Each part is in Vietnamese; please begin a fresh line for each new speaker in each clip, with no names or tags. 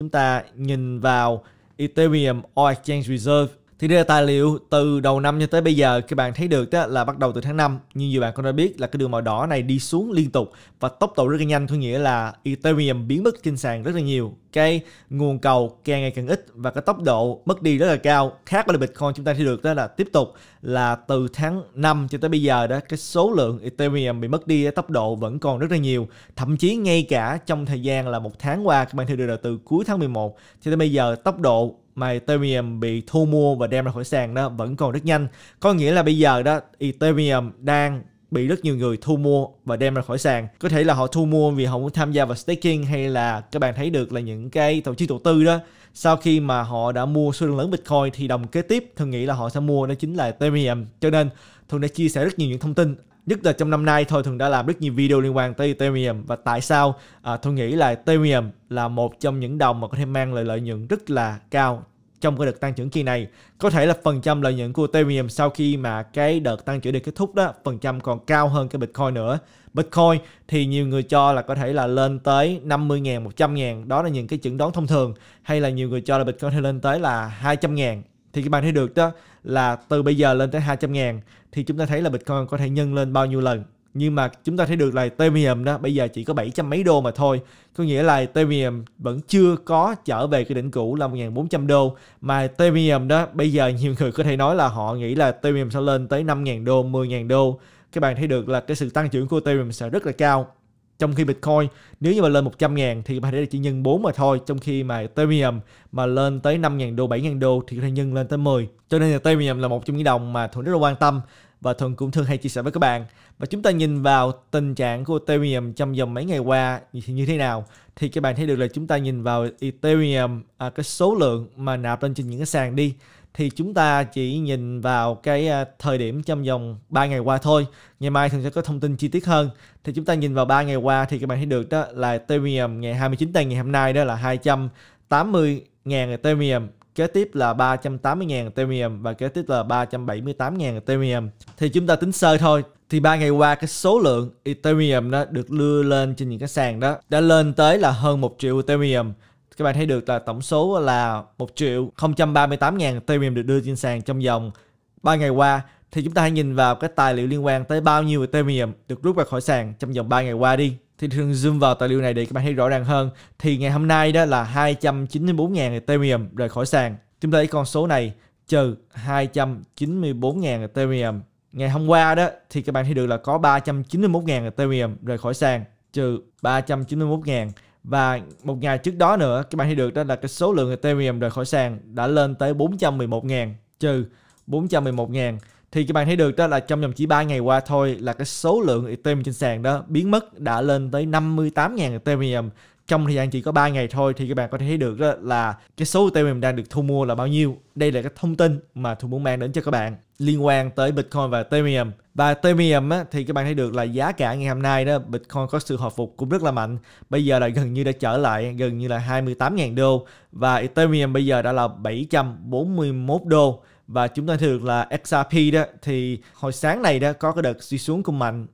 chúng ta nhìn vào Ethereum All Exchange Reserve thì đây là tài liệu từ đầu năm cho tới bây giờ các bạn thấy được đó là bắt đầu từ tháng 5 như nhiều bạn cũng đã biết là cái đường màu đỏ này đi xuống liên tục và tốc độ rất là nhanh có nghĩa là Ethereum biến mất trên sàn rất là nhiều cái nguồn cầu càng ngày càng ít và cái tốc độ mất đi rất là cao khác với Bitcoin chúng ta thấy được đó là tiếp tục là từ tháng 5 cho tới bây giờ đó cái số lượng Ethereum bị mất đi tốc độ vẫn còn rất là nhiều thậm chí ngay cả trong thời gian là một tháng qua các bạn thấy được là từ cuối tháng 11 cho tới bây giờ tốc độ mà Ethereum bị thu mua và đem ra khỏi sàn đó vẫn còn rất nhanh. Có nghĩa là bây giờ đó Ethereum đang bị rất nhiều người thu mua và đem ra khỏi sàn có thể là họ thu mua vì họ muốn tham gia vào staking hay là các bạn thấy được là những cái tổ chức đầu tư đó sau khi mà họ đã mua số lượng lớn bitcoin thì đồng kế tiếp thường nghĩ là họ sẽ mua đó chính là ethereum cho nên thường đã chia sẻ rất nhiều những thông tin nhất là trong năm nay thôi thường đã làm rất nhiều video liên quan tới ethereum và tại sao à, tôi nghĩ là ethereum là một trong những đồng mà có thể mang lại lợi nhuận rất là cao trong cái đợt tăng trưởng kỳ này có thể là phần trăm lợi nhuận của Ethereum sau khi mà cái đợt tăng trưởng được kết thúc đó phần trăm còn cao hơn cái Bitcoin nữa Bitcoin thì nhiều người cho là có thể là lên tới 50 ngàn 100 ngàn đó là những cái chẩn đoán thông thường hay là nhiều người cho là Bitcoin thì lên tới là 200 ngàn thì các bạn thấy được đó là từ bây giờ lên tới 200 ngàn thì chúng ta thấy là Bitcoin có thể nhân lên bao nhiêu lần nhưng mà chúng ta thấy được là Ethereum đó bây giờ chỉ có 700 mấy đô mà thôi. Có nghĩa là Ethereum vẫn chưa có trở về cái đỉnh cũ là 1.400 đô. Mà Ethereum đó bây giờ nhiều người có thể nói là họ nghĩ là Ethereum sẽ lên tới 5.000 đô, 10.000 đô. Các bạn thấy được là cái sự tăng trưởng của Ethereum sẽ rất là cao. Trong khi Bitcoin nếu như mà lên 100 ngàn thì bạn thể chỉ nhân 4 mà thôi. Trong khi mà Ethereum mà lên tới 5.000 đô, 7.000 đô thì có thể nhân lên tới 10. Cho nên là Ethereum là một trong những đồng mà Thuận rất là quan tâm và Thuận cũng thường hay chia sẻ với các bạn. Và chúng ta nhìn vào tình trạng của Ethereum trong vòng mấy ngày qua thì như thế nào thì các bạn thấy được là chúng ta nhìn vào Ethereum à, cái số lượng mà nạp lên trên những cái sàn đi thì chúng ta chỉ nhìn vào cái à, thời điểm trong vòng 3 ngày qua thôi. Ngày mai thường sẽ có thông tin chi tiết hơn. Thì chúng ta nhìn vào 3 ngày qua thì các bạn thấy được đó là Ethereum ngày 29 tây ngày hôm nay đó là 280 ngàn Ethereum kế tiếp là 380.000 Ethereum và kế tiếp là 378.000 Ethereum. Thì chúng ta tính sơ thôi. Thì ba ngày qua cái số lượng Ethereum đó được đưa lên trên những cái sàn đó đã lên tới là hơn 1 triệu Ethereum. Các bạn thấy được là tổng số là 1 triệu 038 ngàn Ethereum được đưa trên sàn trong vòng 3 ngày qua. Thì chúng ta hãy nhìn vào cái tài liệu liên quan tới bao nhiêu Ethereum được rút ra khỏi sàn trong vòng 3 ngày qua đi thì thường zoom vào tài liệu này để các bạn thấy rõ ràng hơn thì ngày hôm nay đó là 294.000 Ethereum rời khỏi sàn. Chúng ta thấy con số này trừ 294.000 Ethereum. Ngày hôm qua đó thì các bạn thấy được là có 391.000 Ethereum rời khỏi sàn trừ 391.000 và một ngày trước đó nữa các bạn thấy được đó là cái số lượng Ethereum rời khỏi sàn đã lên tới 411.000 trừ 411.000 thì các bạn thấy được đó là trong vòng chỉ 3 ngày qua thôi là cái số lượng Ethereum trên sàn đó biến mất đã lên tới 58.000 Ethereum trong thời gian chỉ có 3 ngày thôi thì các bạn có thể thấy được đó là cái số Ethereum đang được thu mua là bao nhiêu. Đây là cái thông tin mà tôi muốn mang đến cho các bạn liên quan tới Bitcoin và Ethereum. Và Ethereum á, thì các bạn thấy được là giá cả ngày hôm nay đó Bitcoin có sự hồi phục cũng rất là mạnh. Bây giờ là gần như đã trở lại gần như là 28.000 đô và Ethereum bây giờ đã là 741 đô và chúng ta thường là XRP đó thì hồi sáng này đó có cái đợt suy xuống cùng mạnh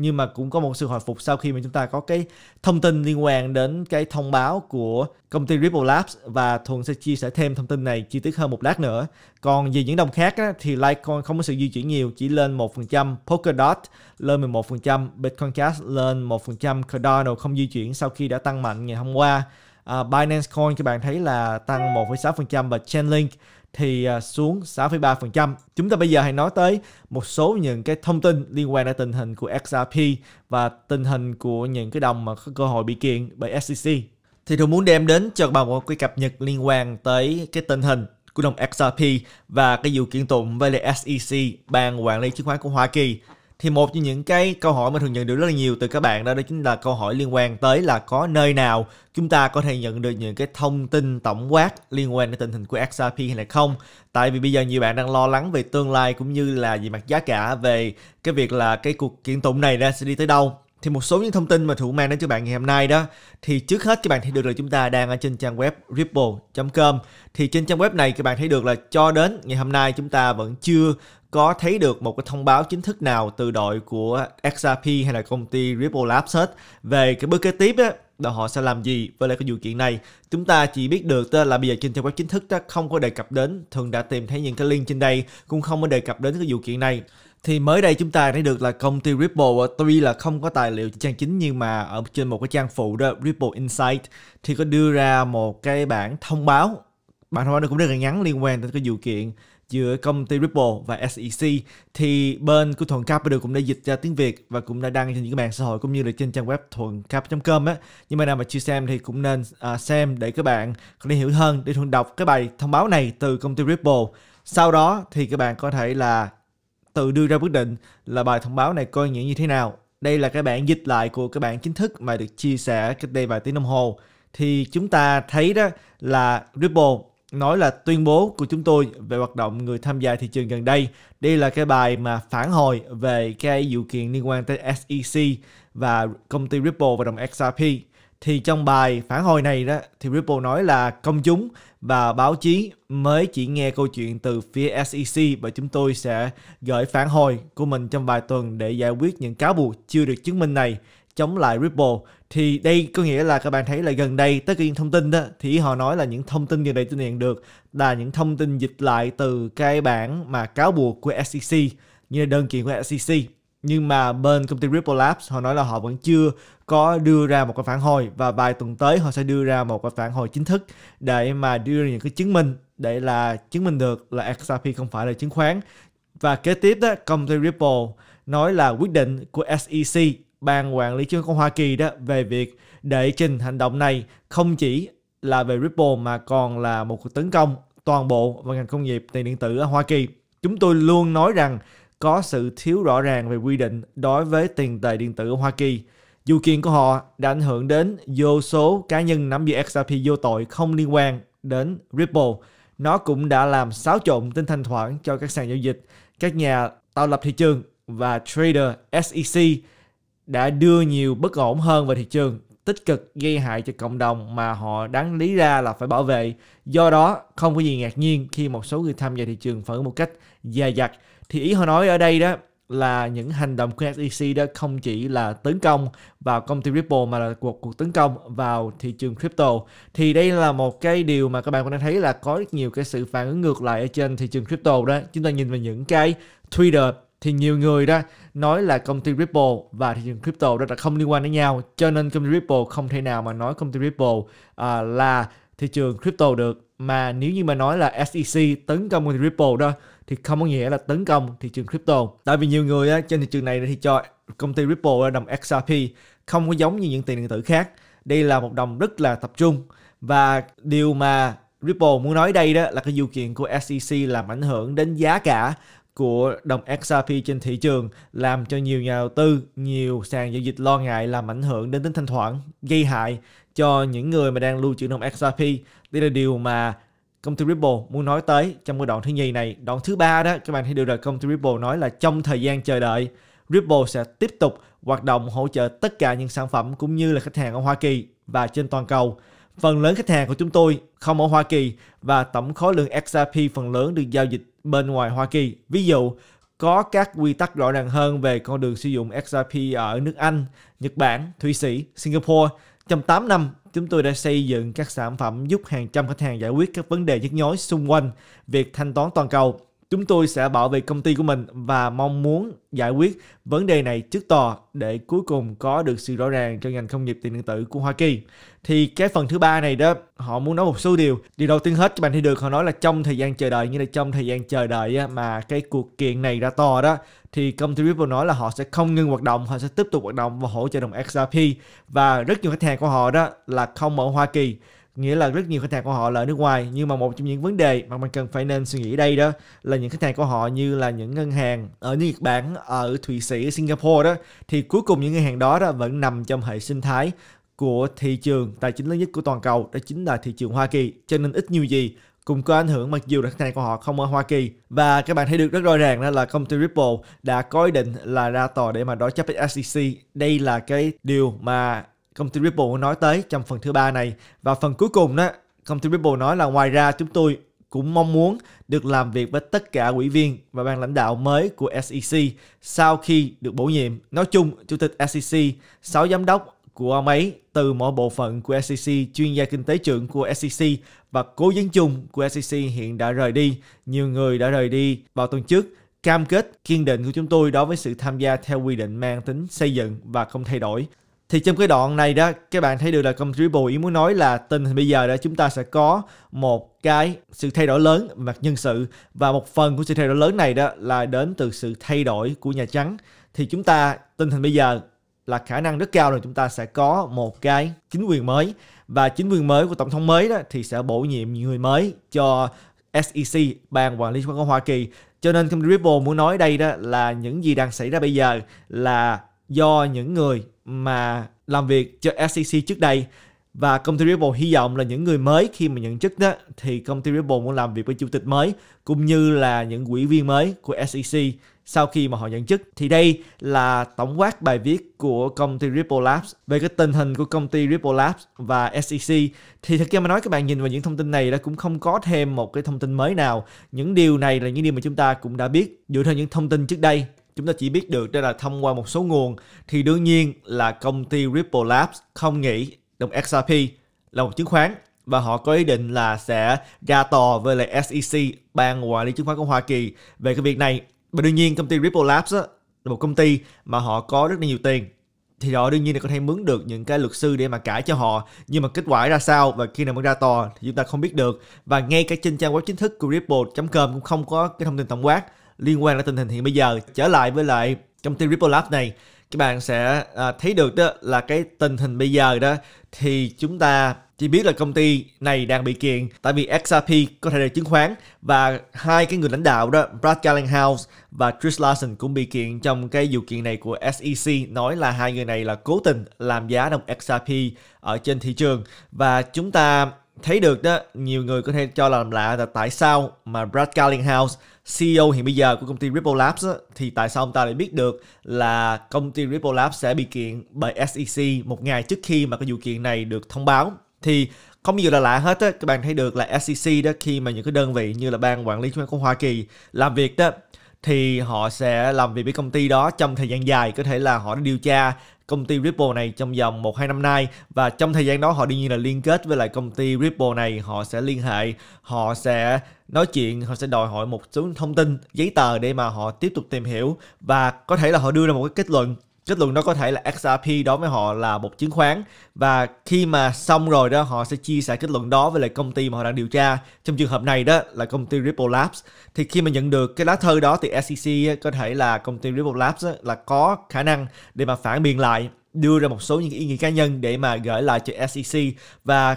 nhưng mà cũng có một sự hồi phục sau khi mà chúng ta có cái thông tin liên quan đến cái thông báo của công ty Ripple Labs và Thuận sẽ chia sẻ thêm thông tin này chi tiết hơn một lát nữa. Còn về những đồng khác á, thì Litecoin không có sự di chuyển nhiều, chỉ lên 1%, Polkadot lên 11%, Bitcoin Cash lên 1%, Cardano không di chuyển sau khi đã tăng mạnh ngày hôm qua uh, Binance Coin các bạn thấy là tăng 1,6% và Chainlink thì uh, xuống 6,3%. Chúng ta bây giờ hãy nói tới một số những cái thông tin liên quan đến tình hình của XRP và tình hình của những cái đồng mà có cơ hội bị kiện bởi SEC. Thì tôi muốn đem đến cho các bạn một cái cập nhật liên quan tới cái tình hình của đồng XRP và cái vụ kiện tụng với SEC, ban quản lý chứng khoán của Hoa Kỳ thì một trong những cái câu hỏi mà thường nhận được rất là nhiều từ các bạn đó đó chính là câu hỏi liên quan tới là có nơi nào chúng ta có thể nhận được những cái thông tin tổng quát liên quan đến tình hình của XRP hay là không tại vì bây giờ nhiều bạn đang lo lắng về tương lai cũng như là về mặt giá cả về cái việc là cái cuộc kiện tụng này ra sẽ đi tới đâu thì một số những thông tin mà thủ mang đến cho bạn ngày hôm nay đó thì trước hết các bạn thấy được là chúng ta đang ở trên trang web ripple.com thì trên trang web này các bạn thấy được là cho đến ngày hôm nay chúng ta vẫn chưa có thấy được một cái thông báo chính thức nào từ đội của XRP hay là công ty Ripple Labs hết về cái bước kế tiếp á là họ sẽ làm gì với lại cái vụ kiện này chúng ta chỉ biết được là bây giờ trên trang web chính thức đó không có đề cập đến thường đã tìm thấy những cái link trên đây cũng không có đề cập đến cái vụ kiện này thì mới đây chúng ta thấy được là công ty Ripple tuy là không có tài liệu trên trang chính nhưng mà ở trên một cái trang phụ đó Ripple Insight thì có đưa ra một cái bản thông báo bản thông báo nó cũng rất là ngắn liên quan đến cái vụ kiện giữa công ty Ripple và SEC thì bên của Thuận Capital cũng đã dịch ra tiếng Việt và cũng đã đăng trên những cái mạng xã hội cũng như là trên trang web thuậncap.com á. Nhưng mà nào mà chưa xem thì cũng nên uh, xem để các bạn có thể hiểu hơn để Thuận đọc cái bài thông báo này từ công ty Ripple. Sau đó thì các bạn có thể là tự đưa ra quyết định là bài thông báo này coi nghĩa như thế nào. Đây là cái bản dịch lại của cái bản chính thức mà được chia sẻ cách đây vài tiếng đồng hồ. Thì chúng ta thấy đó là Ripple nói là tuyên bố của chúng tôi về hoạt động người tham gia thị trường gần đây. Đây là cái bài mà phản hồi về cái vụ kiện liên quan tới SEC và công ty Ripple và đồng XRP. Thì trong bài phản hồi này đó thì Ripple nói là công chúng và báo chí mới chỉ nghe câu chuyện từ phía SEC và chúng tôi sẽ gửi phản hồi của mình trong vài tuần để giải quyết những cáo buộc chưa được chứng minh này chống lại Ripple thì đây có nghĩa là các bạn thấy là gần đây tất cả những thông tin đó thì họ nói là những thông tin gần đây tôi nhận được là những thông tin dịch lại từ cái bản mà cáo buộc của SEC như đơn kiện của SEC nhưng mà bên công ty Ripple Labs họ nói là họ vẫn chưa có đưa ra một cái phản hồi và vài tuần tới họ sẽ đưa ra một cái phản hồi chính thức để mà đưa ra những cái chứng minh để là chứng minh được là XRP không phải là chứng khoán và kế tiếp đó công ty Ripple nói là quyết định của SEC ban quản lý chứng khoán Hoa Kỳ đó về việc đệ trình hành động này không chỉ là về Ripple mà còn là một cuộc tấn công toàn bộ vào ngành công nghiệp tiền điện tử ở Hoa Kỳ. Chúng tôi luôn nói rằng có sự thiếu rõ ràng về quy định đối với tiền tệ điện tử ở Hoa Kỳ. Dù kiện của họ đã ảnh hưởng đến vô số cá nhân nắm giữ XRP vô tội không liên quan đến Ripple. Nó cũng đã làm xáo trộn tinh thanh khoản cho các sàn giao dịch, các nhà tạo lập thị trường và trader SEC đã đưa nhiều bất ổn hơn vào thị trường tích cực gây hại cho cộng đồng mà họ đáng lý ra là phải bảo vệ. Do đó, không có gì ngạc nhiên khi một số người tham gia thị trường phản ứng một cách dè dặt. Thì ý họ nói ở đây đó là những hành động của SEC đó không chỉ là tấn công vào công ty Ripple mà là cuộc cuộc tấn công vào thị trường crypto. Thì đây là một cái điều mà các bạn có thể thấy là có rất nhiều cái sự phản ứng ngược lại ở trên thị trường crypto đó. Chúng ta nhìn vào những cái Twitter thì nhiều người đó nói là công ty Ripple và thị trường crypto đó là không liên quan đến nhau cho nên công ty Ripple không thể nào mà nói công ty Ripple uh, là thị trường crypto được mà nếu như mà nói là SEC tấn công công ty Ripple đó thì không có nghĩa là tấn công thị trường crypto tại vì nhiều người á, trên thị trường này thì cho công ty Ripple đồng XRP không có giống như những tiền điện tử khác đây là một đồng rất là tập trung và điều mà Ripple muốn nói đây đó là cái vụ kiện của SEC làm ảnh hưởng đến giá cả của đồng XRP trên thị trường làm cho nhiều nhà đầu tư, nhiều sàn giao dịch lo ngại làm ảnh hưởng đến tính thanh khoản, gây hại cho những người mà đang lưu trữ đồng XRP. Đây là điều mà công ty Ripple muốn nói tới trong cái đoạn thứ nhì này. Đoạn thứ ba đó, các bạn thấy điều là công ty Ripple nói là trong thời gian chờ đợi, Ripple sẽ tiếp tục hoạt động hỗ trợ tất cả những sản phẩm cũng như là khách hàng ở Hoa Kỳ và trên toàn cầu. Phần lớn khách hàng của chúng tôi không ở Hoa Kỳ và tổng khối lượng XRP phần lớn được giao dịch bên ngoài Hoa Kỳ. Ví dụ, có các quy tắc rõ ràng hơn về con đường sử dụng XRP ở nước Anh, Nhật Bản, Thụy Sĩ, Singapore. Trong 8 năm, chúng tôi đã xây dựng các sản phẩm giúp hàng trăm khách hàng giải quyết các vấn đề nhức nhối xung quanh việc thanh toán toàn cầu Chúng tôi sẽ bảo vệ công ty của mình và mong muốn giải quyết vấn đề này trước tòa để cuối cùng có được sự rõ ràng cho ngành công nghiệp tiền điện tử của Hoa Kỳ. Thì cái phần thứ ba này đó, họ muốn nói một số điều. Điều đầu tiên hết các bạn thấy được họ nói là trong thời gian chờ đợi, như là trong thời gian chờ đợi mà cái cuộc kiện này ra tòa đó, thì công ty Ripple nói là họ sẽ không ngưng hoạt động, họ sẽ tiếp tục hoạt động và hỗ trợ đồng XRP và rất nhiều khách hàng của họ đó là không ở Hoa Kỳ nghĩa là rất nhiều khách hàng của họ là ở nước ngoài nhưng mà một trong những vấn đề mà mình cần phải nên suy nghĩ đây đó là những khách hàng của họ như là những ngân hàng ở Nhật Bản, ở Thụy Sĩ, ở Singapore đó thì cuối cùng những ngân hàng đó đó vẫn nằm trong hệ sinh thái của thị trường tài chính lớn nhất của toàn cầu đó chính là thị trường Hoa Kỳ cho nên ít nhiều gì cũng có ảnh hưởng mặc dù là khách hàng của họ không ở Hoa Kỳ và các bạn thấy được rất rõ ràng đó là công ty Ripple đã có ý định là ra tòa để mà đối chấp với SEC đây là cái điều mà công ty Ripple nói tới trong phần thứ ba này. Và phần cuối cùng đó, công ty Ripple nói là ngoài ra chúng tôi cũng mong muốn được làm việc với tất cả ủy viên và ban lãnh đạo mới của SEC sau khi được bổ nhiệm. Nói chung, Chủ tịch SEC, 6 giám đốc của ông ấy từ mỗi bộ phận của SEC, chuyên gia kinh tế trưởng của SEC và cố vấn chung của SEC hiện đã rời đi. Nhiều người đã rời đi vào tuần trước. Cam kết kiên định của chúng tôi đối với sự tham gia theo quy định mang tính xây dựng và không thay đổi thì trong cái đoạn này đó các bạn thấy được là công ý muốn nói là tình hình bây giờ đó chúng ta sẽ có một cái sự thay đổi lớn mặt nhân sự và một phần của sự thay đổi lớn này đó là đến từ sự thay đổi của nhà trắng thì chúng ta tình hình bây giờ là khả năng rất cao là chúng ta sẽ có một cái chính quyền mới và chính quyền mới của tổng thống mới đó thì sẽ bổ nhiệm những người mới cho SEC ban quản lý chứng khoán Hoa Kỳ cho nên Kim muốn nói đây đó là những gì đang xảy ra bây giờ là do những người mà làm việc cho SEC trước đây và công ty Ripple hy vọng là những người mới khi mà nhận chức đó thì công ty Ripple muốn làm việc với chủ tịch mới cũng như là những quỹ viên mới của SEC sau khi mà họ nhận chức. Thì đây là tổng quát bài viết của công ty Ripple Labs về cái tình hình của công ty Ripple Labs và SEC. Thì thực ra mà nói các bạn nhìn vào những thông tin này đã cũng không có thêm một cái thông tin mới nào. Những điều này là những điều mà chúng ta cũng đã biết dựa theo những thông tin trước đây chúng ta chỉ biết được đây là thông qua một số nguồn thì đương nhiên là công ty Ripple Labs không nghĩ đồng XRP là một chứng khoán và họ có ý định là sẽ ra tòa với lại SEC ban quản lý chứng khoán của Hoa Kỳ về cái việc này và đương nhiên công ty Ripple Labs á, là một công ty mà họ có rất là nhiều tiền thì họ đương nhiên là có thể mướn được những cái luật sư để mà cãi cho họ nhưng mà kết quả ra sao và khi nào mới ra tòa thì chúng ta không biết được và ngay cả trên trang web chính thức của ripple.com cũng không có cái thông tin tổng quát liên quan đến tình hình hiện bây giờ trở lại với lại công ty Ripple Labs này các bạn sẽ à, thấy được đó là cái tình hình bây giờ đó thì chúng ta chỉ biết là công ty này đang bị kiện tại vì XRP có thể là chứng khoán và hai cái người lãnh đạo đó Brad Gellinghouse và Chris Larson cũng bị kiện trong cái vụ kiện này của SEC nói là hai người này là cố tình làm giá đồng XRP ở trên thị trường và chúng ta thấy được đó nhiều người có thể cho là làm lạ là tại sao mà Brad Garlinghouse CEO hiện bây giờ của công ty Ripple Labs á, thì tại sao ông ta lại biết được là công ty Ripple Labs sẽ bị kiện bởi SEC một ngày trước khi mà cái vụ kiện này được thông báo thì không nhiều là lạ hết á các bạn thấy được là SEC đó khi mà những cái đơn vị như là ban quản lý chứng khoán của Hoa Kỳ làm việc đó thì họ sẽ làm việc với công ty đó trong thời gian dài có thể là họ đã điều tra công ty Ripple này trong vòng 1-2 năm nay và trong thời gian đó họ đương nhiên là liên kết với lại công ty Ripple này họ sẽ liên hệ họ sẽ nói chuyện họ sẽ đòi hỏi một số thông tin giấy tờ để mà họ tiếp tục tìm hiểu và có thể là họ đưa ra một cái kết luận kết luận đó có thể là XRP đối với họ là một chứng khoán và khi mà xong rồi đó họ sẽ chia sẻ kết luận đó với lại công ty mà họ đang điều tra trong trường hợp này đó là công ty Ripple Labs thì khi mà nhận được cái lá thư đó thì SEC có thể là công ty Ripple Labs là có khả năng để mà phản biện lại đưa ra một số những ý nghĩa cá nhân để mà gửi lại cho SEC và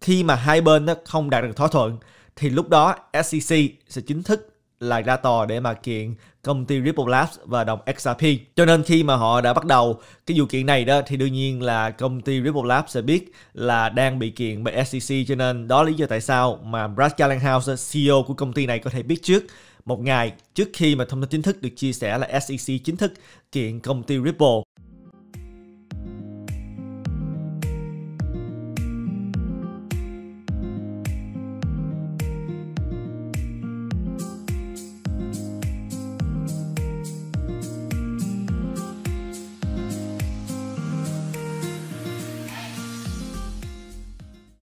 khi mà hai bên nó không đạt được thỏa thuận thì lúc đó SEC sẽ chính thức là ra tòa để mà kiện công ty Ripple Labs và đồng XRP. Cho nên khi mà họ đã bắt đầu cái vụ kiện này đó thì đương nhiên là công ty Ripple Labs sẽ biết là đang bị kiện bởi SEC cho nên đó là lý do tại sao mà Brad Gallagher, CEO của công ty này có thể biết trước một ngày trước khi mà thông tin chính thức được chia sẻ là SEC chính thức kiện công ty Ripple